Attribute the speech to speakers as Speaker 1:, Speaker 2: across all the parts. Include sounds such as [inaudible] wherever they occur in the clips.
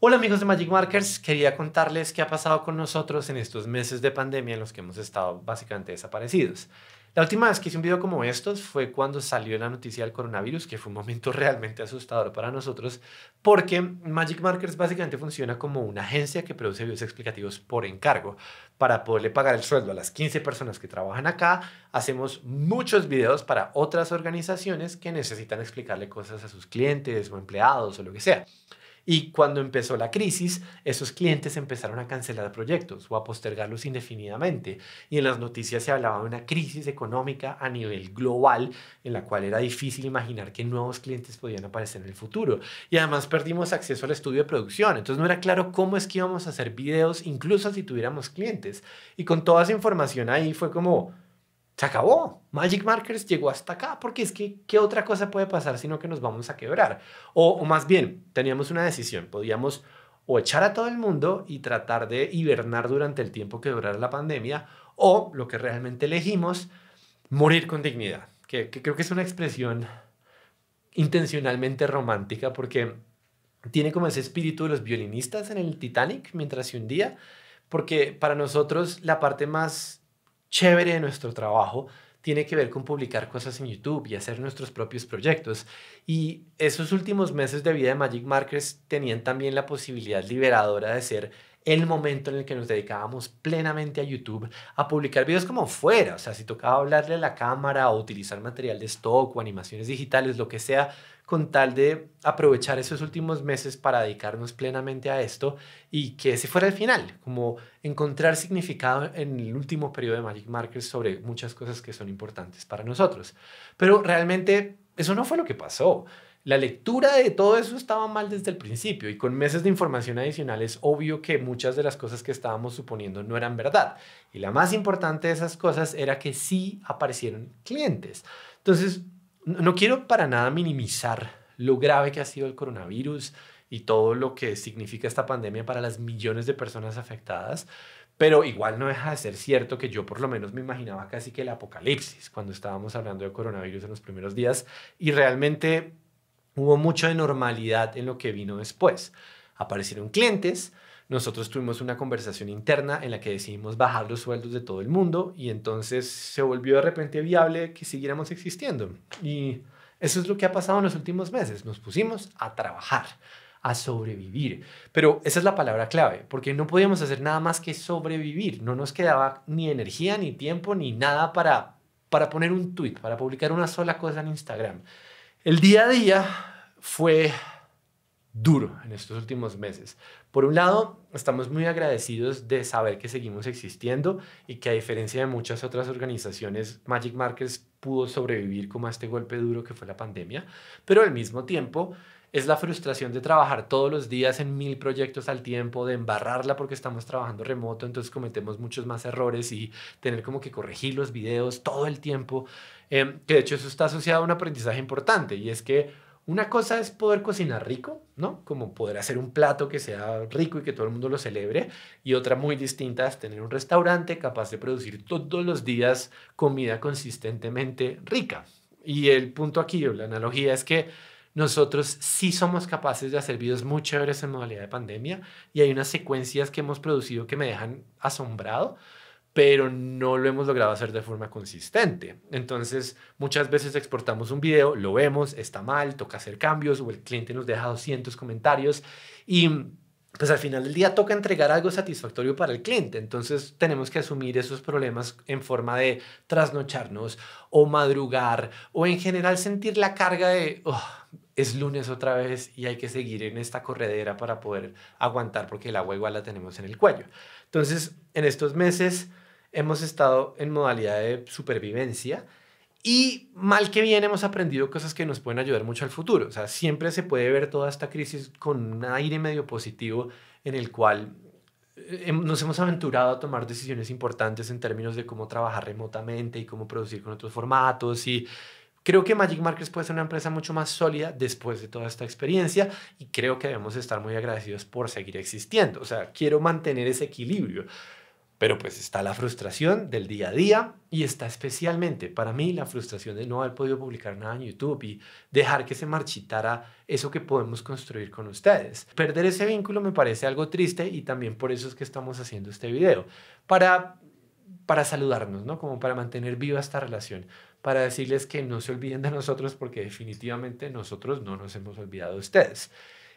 Speaker 1: Hola amigos de Magic Markers, quería contarles qué ha pasado con nosotros en estos meses de pandemia en los que hemos estado básicamente desaparecidos. La última vez que hice un video como estos fue cuando salió la noticia del coronavirus, que fue un momento [laughs] realmente asustador para nosotros, porque Magic Markers básicamente funciona como una agencia que produce videos explicativos por encargo. Para poderle pagar el sueldo a las 15 personas que trabajan acá, hacemos muchos videos para otras organizaciones que necesitan explicarle cosas a sus clientes o empleados o lo que sea. Y cuando empezó la crisis, esos clientes empezaron a cancelar proyectos o a postergarlos indefinidamente. Y en las noticias se hablaba de una crisis económica a nivel global en la cual era difícil imaginar que nuevos clientes podían aparecer en el futuro. Y además perdimos acceso al estudio de producción. Entonces no era claro cómo es que íbamos a hacer videos, incluso si tuviéramos clientes. Y con toda esa información ahí fue como se acabó. Magic Markers llegó hasta acá, porque es que, ¿qué otra cosa puede pasar sino que nos vamos a quebrar? O, más bien, teníamos una decisión, podíamos o echar a todo el mundo y tratar de hibernar durante el tiempo que durara la pandemia, o lo que realmente elegimos, morir con dignidad, que, creo que es una expresión intencionalmente romántica, porque tiene como ese espíritu de los violinistas en el Titanic, mientras se un porque para nosotros la parte más chévere de nuestro trabajo tiene que ver con publicar cosas en YouTube y hacer nuestros propios proyectos. Y esos últimos meses de vida de Magic Markers tenían también la posibilidad liberadora de ser el momento en el que nos dedicábamos plenamente a YouTube a publicar videos como fuera, o sea, si tocaba hablarle a la cámara o utilizar material de stock o animaciones digitales, lo que sea, con tal de aprovechar esos últimos meses para dedicarnos plenamente a esto y que ese fuera el final, como encontrar significado en el último periodo de Magic Markers sobre muchas cosas que son importantes para nosotros. Pero realmente eso no fue lo que pasó. La lectura de todo eso estaba mal desde el principio y con meses de información adicional es obvio que muchas de las cosas que estábamos suponiendo no eran verdad. Y la más importante de esas cosas era que sí aparecieron clientes. Entonces, no quiero para nada minimizar lo grave que ha sido el coronavirus y todo lo que significa esta pandemia para las millones de personas afectadas, pero igual no deja de ser cierto que yo por lo menos me imaginaba casi que el apocalipsis cuando estábamos hablando de coronavirus en los primeros días y realmente hubo mucha normalidad en lo que vino después. Aparecieron clientes, nosotros tuvimos una conversación interna en la que decidimos bajar los sueldos de todo el mundo y entonces se volvió de repente viable que siguiéramos existiendo. Y eso es lo que ha pasado en los últimos meses. Nos pusimos a trabajar, a sobrevivir. Pero esa es la palabra clave, porque no podíamos hacer nada más que sobrevivir. No nos quedaba ni energía, ni tiempo, ni nada para, para poner un tweet, para publicar una sola cosa en Instagram. El día a día fue duro en estos últimos meses. Por un lado, estamos muy agradecidos de saber que seguimos existiendo y que a diferencia de muchas otras organizaciones, Magic Markers pudo sobrevivir como a este golpe duro que fue la pandemia, pero al mismo tiempo es la frustración de trabajar todos los días en mil proyectos al tiempo, de embarrarla porque estamos trabajando remoto, entonces cometemos muchos más errores y tener como que corregir los videos todo el tiempo, em, que de hecho eso está asociado a un aprendizaje importante y es que una cosa es poder cocinar rico, ¿no? Como poder hacer un plato que sea rico y que todo el mundo lo celebre. Y otra muy distinta es tener un restaurante capaz de producir todos los días comida consistentemente rica. Y el punto aquí, o la analogía, es que nosotros sí somos capaces de hacer videos muy chéveres en modalidad de pandemia y hay unas secuencias que hemos producido que me dejan asombrado, pero no lo hemos logrado hacer de forma consistente. Entonces, muchas veces exportamos un video, lo vemos, está mal, toca hacer cambios o el cliente nos deja 200 comentarios y pues al final del día toca entregar algo satisfactorio para el cliente. Entonces tenemos que asumir esos problemas en forma de trasnocharnos o madrugar o en general sentir la carga de oh, es lunes otra vez y hay que seguir en esta corredera para poder aguantar porque el agua igual la tenemos en el cuello. Entonces en estos meses hemos estado en modalidad de supervivencia y mal que bien hemos aprendido cosas que nos pueden ayudar mucho al futuro. O sea, siempre se puede ver toda esta crisis con un aire medio positivo en el cual eh, em, nos hemos aventurado a tomar decisiones importantes en términos de cómo trabajar remotamente y cómo producir con otros formatos y Creo que Magic Markets puede ser una empresa mucho más sólida después de toda esta experiencia y creo que debemos estar muy agradecidos por seguir existiendo. O sea, quiero mantener ese equilibrio. Pero pues está la frustración del día a día y está especialmente para mí la frustración de no haber podido publicar nada en YouTube y dejar que se marchitara eso que podemos construir con ustedes. Perder ese vínculo me parece algo triste y también por eso es que estamos haciendo este video. Para para saludarnos, ¿no? Como para mantener viva esta relación, para decirles que no se olviden de nosotros porque definitivamente nosotros no nos hemos olvidado de ustedes.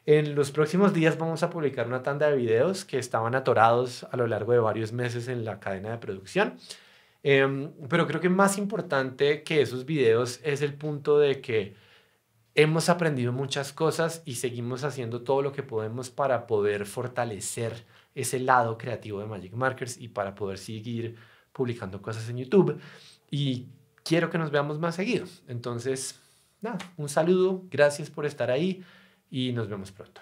Speaker 1: En los próximos días vamos a publicar una tanda de videos que estaban atorados a lo largo de varios meses en la cadena de producción. Em, pero creo que más importante que esos videos es el punto de que hemos aprendido muchas cosas y seguimos haciendo todo lo que podemos para poder fortalecer ese lado creativo de Magic Markers y para poder seguir publicando cosas en YouTube. Y quiero que nos veamos más seguidos. Entonces, nada, un saludo, gracias por estar ahí y nos vemos pronto.